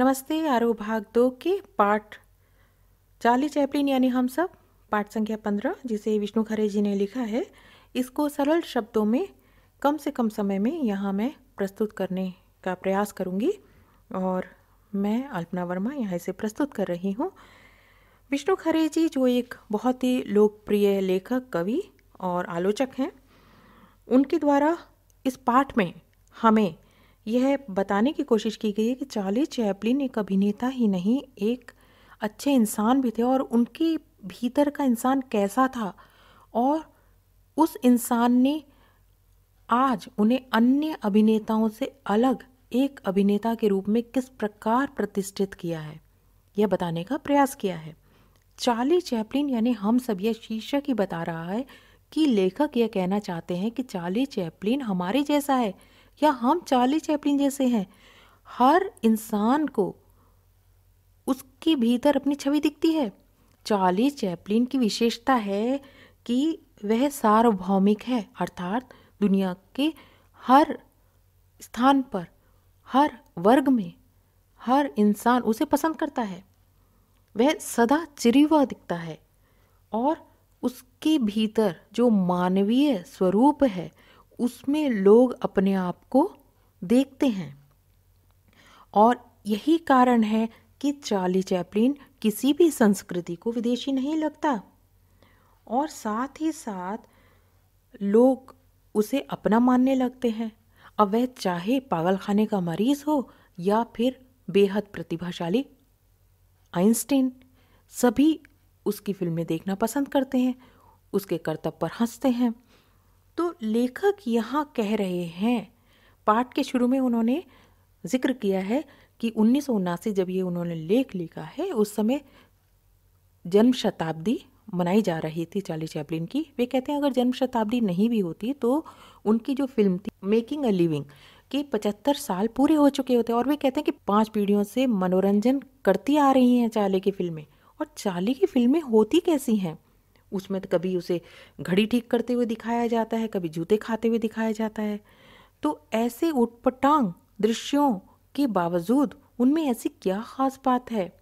नमस्ते आरो भाग दो के पाठ चार्ली चैपलिन यानी हम सब पाठ संख्या पंद्रह जिसे विष्णु खरे जी ने लिखा है इसको सरल शब्दों में कम से कम समय में यहाँ मैं प्रस्तुत करने का प्रयास करूँगी और मैं अल्पना वर्मा यहाँ इसे प्रस्तुत कर रही हूँ विष्णु खरे जी जो एक बहुत ही लोकप्रिय लेखक कवि और आलोचक हैं उनके द्वारा इस पाठ में हमें यह बताने की कोशिश की गई है कि चार्ली चैपलिन एक अभिनेता ही नहीं एक अच्छे इंसान भी थे और उनके भीतर का इंसान कैसा था और उस इंसान ने आज उन्हें अन्य अभिनेताओं से अलग एक अभिनेता के रूप में किस प्रकार प्रतिष्ठित किया है यह बताने का प्रयास किया है चार्ली चैपलिन यानी हम सब यह शीर्षक ही बता रहा है कि लेखक यह कहना चाहते हैं कि चार्ली चैपलिन हमारे जैसा है या हम चार्ली चैपलिन जैसे हैं हर इंसान को उसके भीतर अपनी छवि दिखती है चार्ली चैपलिन की विशेषता है कि वह सार्वभौमिक है अर्थात दुनिया के हर स्थान पर हर वर्ग में हर इंसान उसे पसंद करता है वह सदा चिरीवा दिखता है और उसके भीतर जो मानवीय स्वरूप है उसमें लोग अपने आप को देखते हैं और यही कारण है कि चार्ली चैपलिन किसी भी संस्कृति को विदेशी नहीं लगता और साथ ही साथ लोग उसे अपना मानने लगते हैं अब वह चाहे पागल खाने का मरीज हो या फिर बेहद प्रतिभाशाली आइंस्टीन सभी उसकी फिल्में देखना पसंद करते हैं उसके करतब पर हंसते हैं तो लेखक यहाँ कह रहे हैं पाठ के शुरू में उन्होंने जिक्र किया है कि उन्नीस जब ये उन्होंने लेख लिखा है उस समय जन्म शताब्दी मनाई जा रही थी चार्ली चैपलिन की वे कहते हैं अगर जन्म शताब्दी नहीं भी होती तो उनकी जो फिल्म थी मेकिंग अ लिविंग के पचहत्तर साल पूरे हो चुके होते और वे कहते हैं कि पांच पीढ़ियों से मनोरंजन करती आ रही हैं चार्ली की फिल्में और चार्ली की फिल्में होती कैसी हैं उसमें तो कभी उसे घड़ी ठीक करते हुए दिखाया जाता है कभी जूते खाते हुए दिखाया जाता है तो ऐसे उटपटांग दृश्यों के बावजूद उनमें ऐसी क्या ख़ास बात है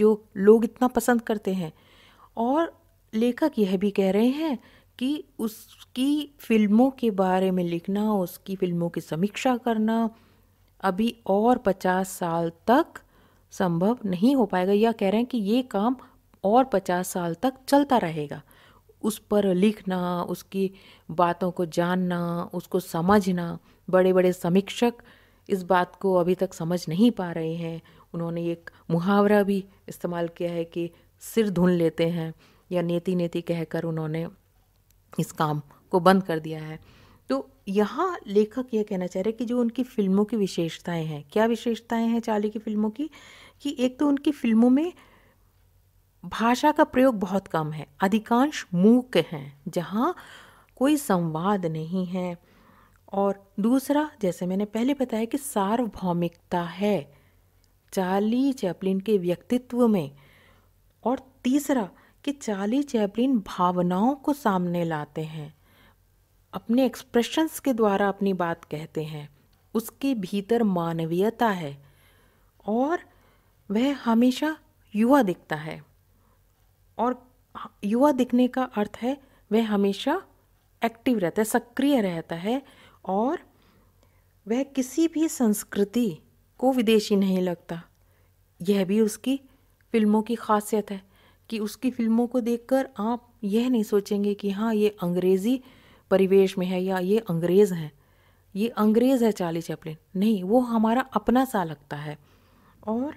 जो लोग इतना पसंद करते हैं और लेखक यह भी कह रहे हैं कि उसकी फिल्मों के बारे में लिखना उसकी फिल्मों की समीक्षा करना अभी और पचास साल तक संभव नहीं हो पाएगा या कह रहे हैं कि ये काम और पचास साल तक चलता रहेगा उस पर लिखना उसकी बातों को जानना उसको समझना बड़े बड़े समीक्षक इस बात को अभी तक समझ नहीं पा रहे हैं उन्होंने एक मुहावरा भी इस्तेमाल किया है कि सिर धुन लेते हैं या नेति नेति कहकर उन्होंने इस काम को बंद कर दिया है तो यहाँ लेखक यह कहना चाह रहे हैं कि जो उनकी फिल्मों की विशेषताएं हैं क्या विशेषताएं हैं चाली की फिल्मों की कि एक तो उनकी फिल्मों में भाषा का प्रयोग बहुत कम है अधिकांश मूक हैं जहाँ कोई संवाद नहीं है और दूसरा जैसे मैंने पहले बताया कि सार्वभौमिकता है चार्ली चैपलिन के व्यक्तित्व में और तीसरा कि चार्ली चैपलिन भावनाओं को सामने लाते हैं अपने एक्सप्रेशंस के द्वारा अपनी बात कहते हैं उसके भीतर मानवीयता है और वह हमेशा युवा दिखता है और युवा दिखने का अर्थ है वह हमेशा एक्टिव रहता है सक्रिय रहता है और वह किसी भी संस्कृति को विदेशी नहीं लगता यह भी उसकी फिल्मों की खासियत है कि उसकी फिल्मों को देखकर आप यह नहीं सोचेंगे कि हाँ ये अंग्रेज़ी परिवेश में है या ये अंग्रेज़ हैं ये अंग्रेज़ है चाली चैपलिन नहीं वो हमारा अपना सा लगता है और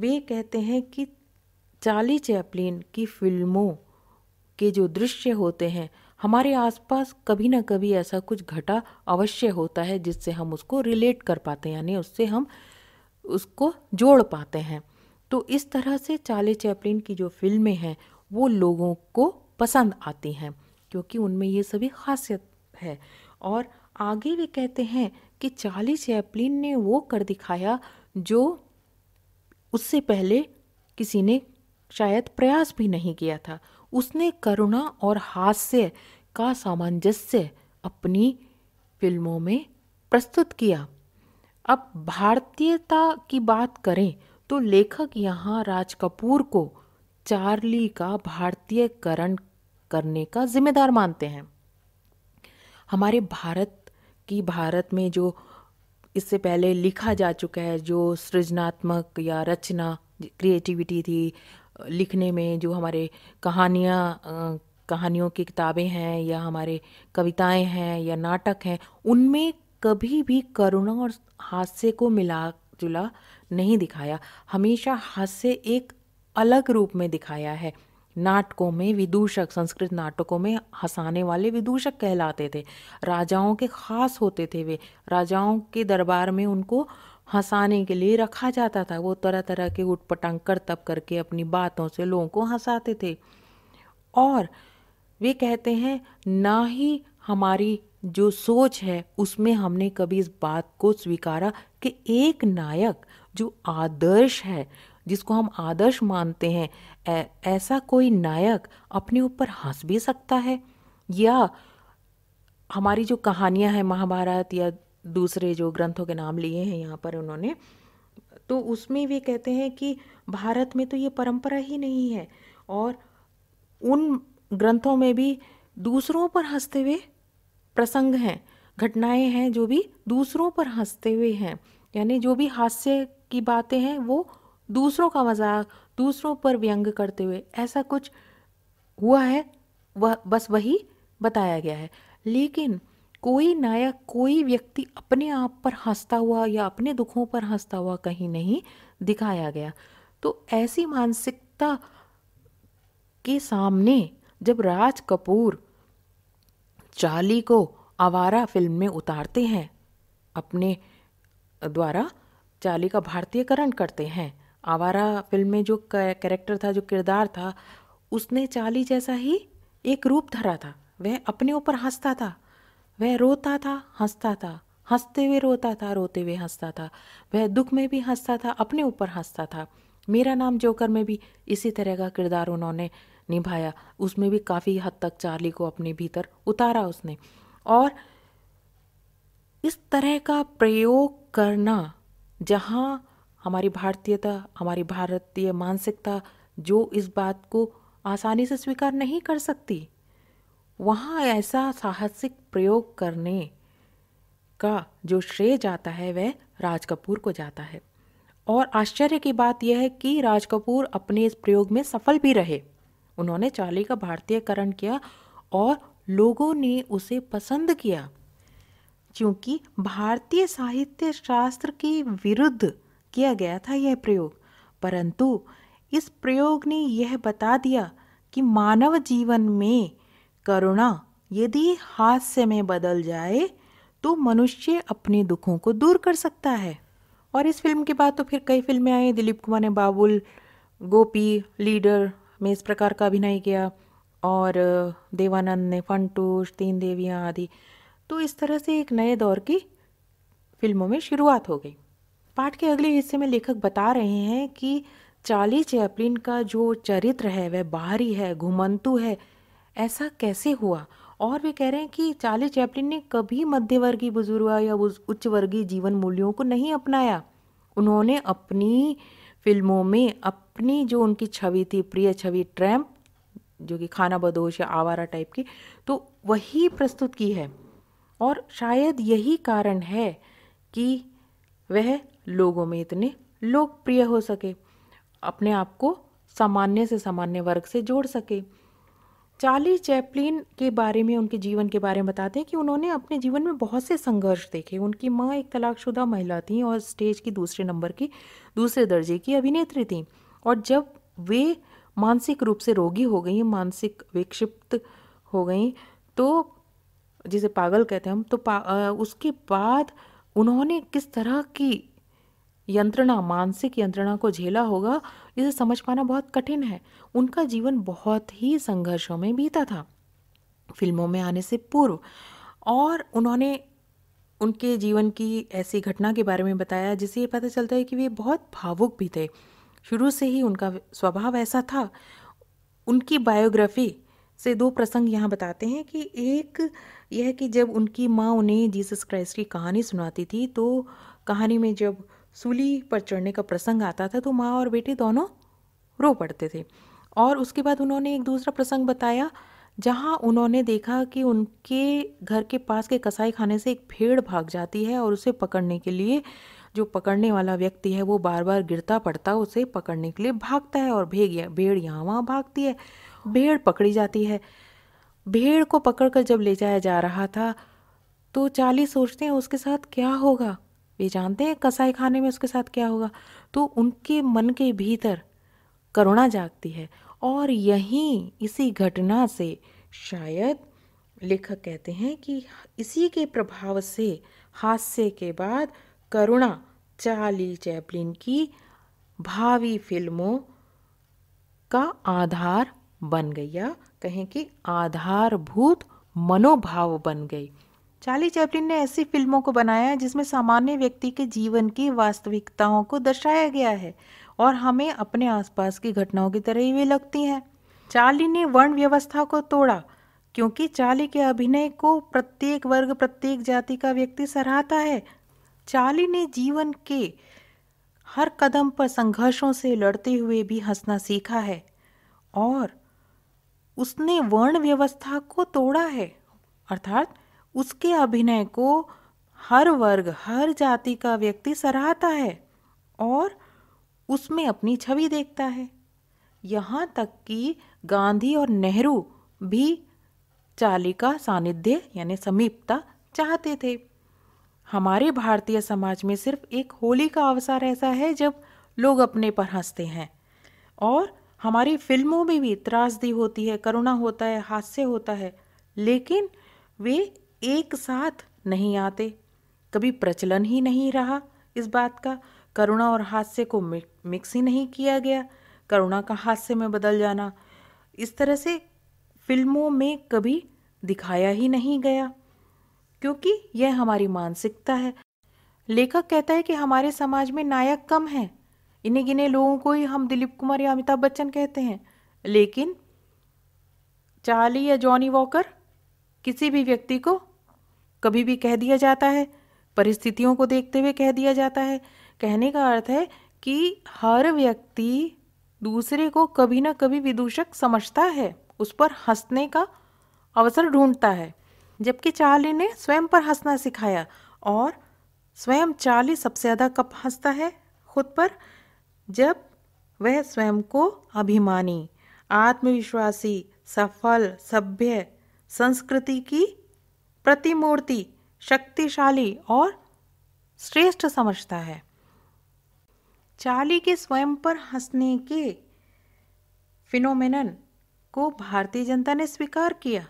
वे कहते हैं कि चार्ली चैपलिन की फिल्मों के जो दृश्य होते हैं हमारे आसपास कभी ना कभी ऐसा कुछ घटा अवश्य होता है जिससे हम उसको रिलेट कर पाते हैं यानी उससे हम उसको जोड़ पाते हैं तो इस तरह से चार्ली चैपलिन की जो फिल्में हैं वो लोगों को पसंद आती हैं क्योंकि उनमें ये सभी खासियत है और आगे वे कहते हैं कि चार्ली चैपलिन ने वो कर दिखाया जो उससे पहले किसी ने शायद प्रयास भी नहीं किया था उसने करुणा और हास्य का सामंजस्य अपनी फिल्मों में प्रस्तुत किया अब भारतीयता की बात करें तो लेखक यहाँ राज कपूर को चार्ली का भारतीयकरण करने का जिम्मेदार मानते हैं हमारे भारत की भारत में जो इससे पहले लिखा जा चुका है जो सृजनात्मक या रचना क्रिएटिविटी थी लिखने में जो हमारे कहानियाँ कहानियों की किताबें हैं या हमारे कविताएं हैं या नाटक हैं उनमें कभी भी करुणा और हास्य को मिला जुला नहीं दिखाया हमेशा हास्य एक अलग रूप में दिखाया है नाटकों में विदूषक संस्कृत नाटकों में हंसाने वाले विदूषक कहलाते थे राजाओं के खास होते थे वे राजाओं के दरबार में उनको हंसाने के लिए रखा जाता था वो तरह तरह के कर करतब करके अपनी बातों से लोगों को हंसाते थे और वे कहते हैं ना ही हमारी जो सोच है उसमें हमने कभी इस बात को स्वीकारा कि एक नायक जो आदर्श है जिसको हम आदर्श मानते हैं ऐ, ऐसा कोई नायक अपने ऊपर हंस भी सकता है या हमारी जो कहानियां हैं महाभारत या दूसरे जो ग्रंथों के नाम लिए हैं यहाँ पर उन्होंने तो उसमें वे कहते हैं कि भारत में तो ये परंपरा ही नहीं है और उन ग्रंथों में भी दूसरों पर हंसते हुए प्रसंग हैं घटनाएं हैं जो भी दूसरों पर हंसते हुए हैं यानी जो भी हास्य की बातें हैं वो दूसरों का मजाक दूसरों पर व्यंग करते हुए ऐसा कुछ हुआ है वह बस वही बताया गया है लेकिन कोई नायक कोई व्यक्ति अपने आप पर हंसता हुआ या अपने दुखों पर हंसता हुआ कहीं नहीं दिखाया गया तो ऐसी मानसिकता के सामने जब राज कपूर चाली को आवारा फिल्म में उतारते हैं अपने द्वारा चाली का भारतीयकरण करते हैं आवारा फिल्म में जो कैरेक्टर था जो किरदार था उसने चाली जैसा ही एक रूप धरा था वह अपने ऊपर हंसता था वह रोता था हंसता था हंसते हुए रोता था रोते हुए हंसता था वह दुख में भी हंसता था अपने ऊपर हंसता था मेरा नाम जोकर में भी इसी तरह का किरदार उन्होंने निभाया उसमें भी काफ़ी हद तक चार्ली को अपने भीतर उतारा उसने और इस तरह का प्रयोग करना जहाँ हमारी भारतीयता हमारी भारतीय मानसिकता जो इस बात को आसानी से स्वीकार नहीं कर सकती वहाँ ऐसा साहसिक प्रयोग करने का जो श्रेय जाता है वह राज कपूर को जाता है और आश्चर्य की बात यह है कि राज कपूर अपने इस प्रयोग में सफल भी रहे उन्होंने चाली का भारतीयकरण किया और लोगों ने उसे पसंद किया क्योंकि भारतीय साहित्य शास्त्र के विरुद्ध किया गया था यह प्रयोग परंतु इस प्रयोग ने यह बता दिया कि मानव जीवन में करुणा यदि हास्य में बदल जाए तो मनुष्य अपने दुखों को दूर कर सकता है और इस फिल्म के बाद तो फिर कई फिल्में आई दिलीप कुमार ने बाबुल गोपी लीडर में इस प्रकार का अभिनय किया और देवानंद ने फंटूश तीन देवियाँ आदि तो इस तरह से एक नए दौर की फिल्मों में शुरुआत हो गई पाठ के अगले हिस्से में लेखक बता रहे हैं कि चार्ली चैपलिन का जो चरित्र है वह बाहरी है घुमंतु है ऐसा कैसे हुआ और वे कह रहे हैं कि चार्ली चैपलिन ने कभी मध्यवर्गीय बुजुर्ग या उच्च वर्गीय जीवन मूल्यों को नहीं अपनाया उन्होंने अपनी फिल्मों में अपनी जो उनकी छवि थी प्रिय छवि ट्रैम्प जो कि खाना बदोश या आवारा टाइप की तो वही प्रस्तुत की है और शायद यही कारण है कि वह लोगों में इतने लोकप्रिय हो सके अपने आप को सामान्य से सामान्य वर्ग से जोड़ सके चार्ली चैपलिन के बारे में उनके जीवन के बारे में बताते हैं कि उन्होंने अपने जीवन में बहुत से संघर्ष देखे उनकी माँ एक तलाकशुदा महिला थी और स्टेज की दूसरे नंबर की दूसरे दर्जे की अभिनेत्री थी और जब वे मानसिक रूप से रोगी हो गई मानसिक विक्षिप्त हो गई तो जिसे पागल कहते हैं हम तो पा, उसके बाद उन्होंने किस तरह की यंत्रणा मानसिक यंत्रणा को झेला होगा इसे समझ पाना बहुत कठिन है उनका जीवन बहुत ही संघर्षों में बीता था फिल्मों में आने से पूर्व और उन्होंने उनके जीवन की ऐसी घटना के बारे में बताया जिससे ये पता चलता है कि वे बहुत भावुक भी थे शुरू से ही उनका स्वभाव ऐसा था उनकी बायोग्राफी से दो प्रसंग यहाँ बताते हैं कि एक यह कि जब उनकी माँ उन्हें जीसस क्राइस्ट की कहानी सुनाती थी तो कहानी में जब सूली पर चढ़ने का प्रसंग आता था तो माँ और बेटे दोनों रो पड़ते थे और उसके बाद उन्होंने एक दूसरा प्रसंग बताया जहाँ उन्होंने देखा कि उनके घर के पास के कसाई खाने से एक भेड़ भाग जाती है और उसे पकड़ने के लिए जो पकड़ने वाला व्यक्ति है वो बार बार गिरता पड़ता है उसे पकड़ने के लिए भागता है और भेड़ भेड़ यहाँ वहाँ भागती है भेड़ पकड़ी जाती है भेड़ को पकड़कर जब ले जाया जा रहा था तो चाली सोचते हैं उसके साथ क्या होगा वे जानते हैं कसाई खाने में उसके साथ क्या होगा तो उनके मन के भीतर करुणा जागती है और यहीं इसी घटना से शायद लेखक कहते हैं कि इसी के प्रभाव से हास्य के बाद करुणा चार्ली चैपलिन की भावी फिल्मों का आधार बन गई या कहें कि आधारभूत मनोभाव बन गई चार्ली चैपलिन ने ऐसी फिल्मों को बनाया है जिसमें सामान्य व्यक्ति के जीवन की वास्तविकताओं को दर्शाया गया है और हमें अपने आसपास की घटनाओं की तरह ही वे लगती हैं चार्ली ने वर्ण व्यवस्था को तोड़ा क्योंकि चार्ली के अभिनय को प्रत्येक वर्ग प्रत्येक जाति का व्यक्ति सराहता है चार्ली ने जीवन के हर कदम पर संघर्षों से लड़ते हुए भी हंसना सीखा है और उसने वर्ण व्यवस्था को तोड़ा है अर्थात उसके अभिनय को हर वर्ग हर जाति का व्यक्ति सराहता है और उसमें अपनी छवि देखता है यहाँ तक कि गांधी और नेहरू भी चाली का सानिध्य यानी समीपता चाहते थे हमारे भारतीय समाज में सिर्फ एक होली का अवसर ऐसा है जब लोग अपने पर हंसते हैं और हमारी फिल्मों में भी त्रासदी होती है करुणा होता है हास्य होता है लेकिन वे एक साथ नहीं आते कभी प्रचलन ही नहीं रहा इस बात का करुणा और हास्य को मिक्स ही नहीं किया गया करुणा का हास्य में बदल जाना इस तरह से फिल्मों में कभी दिखाया ही नहीं गया क्योंकि यह हमारी मानसिकता है लेखक कहता है कि हमारे समाज में नायक कम हैं इन्हें गिने लोगों को ही हम दिलीप कुमार या अमिताभ बच्चन कहते हैं लेकिन चार्ली या जॉनी वॉकर किसी भी व्यक्ति को कभी भी कह दिया जाता है परिस्थितियों को देखते हुए कह दिया जाता है कहने का अर्थ है कि हर व्यक्ति दूसरे को कभी ना कभी विदूषक समझता है उस पर हंसने का अवसर ढूंढता है जबकि चार्ली ने स्वयं पर हंसना सिखाया और स्वयं चार्ली सबसे ज़्यादा कब हंसता है खुद पर जब वह स्वयं को अभिमानी आत्मविश्वासी सफल सभ्य संस्कृति की प्रतिमूर्ति शक्तिशाली और श्रेष्ठ समझता है चाली के स्वयं पर हंसने के फिनोमिन को भारतीय जनता ने स्वीकार किया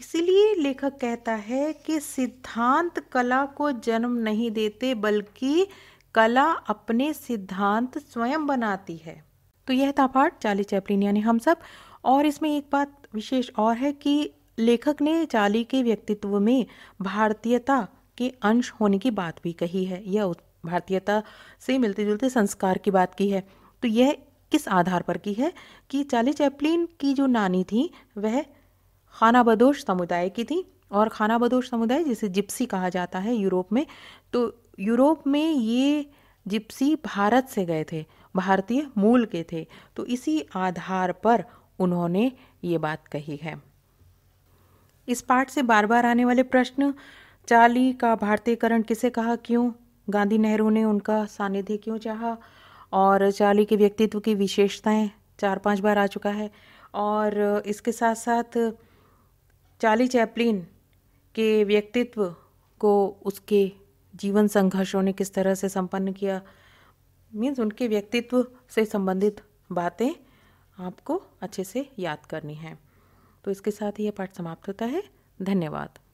इसलिए लेखक कहता है कि सिद्धांत कला को जन्म नहीं देते बल्कि कला अपने सिद्धांत स्वयं बनाती है तो यह था पाठ चाली चैपलिन यानी हम सब और इसमें एक बात विशेष और है कि लेखक ने चाली के व्यक्तित्व में भारतीयता के अंश होने की बात भी कही है यह भारतीयता से मिलते जुलते संस्कार की बात की है तो यह किस आधार पर की है कि चाली चैपलिन की जो नानी थी वह खानाबदोश समुदाय की थी और खानाबदोश समुदाय जिसे जिप्सी कहा जाता है यूरोप में तो यूरोप में ये जिप्सी भारत से गए थे भारतीय मूल के थे तो इसी आधार पर उन्होंने ये बात कही है इस पाठ से बार बार आने वाले प्रश्न चाली का भारतीयकरण किसे कहा क्यों गांधी नेहरू ने उनका सानिध्य क्यों चाहा और चाली के व्यक्तित्व की विशेषताएं चार पांच बार आ चुका है और इसके साथ साथ चार्ली चैपलिन के व्यक्तित्व को उसके जीवन संघर्षों ने किस तरह से संपन्न किया मीन्स उनके व्यक्तित्व से संबंधित बातें आपको अच्छे से याद करनी है तो इसके साथ ही यह पाठ समाप्त होता है धन्यवाद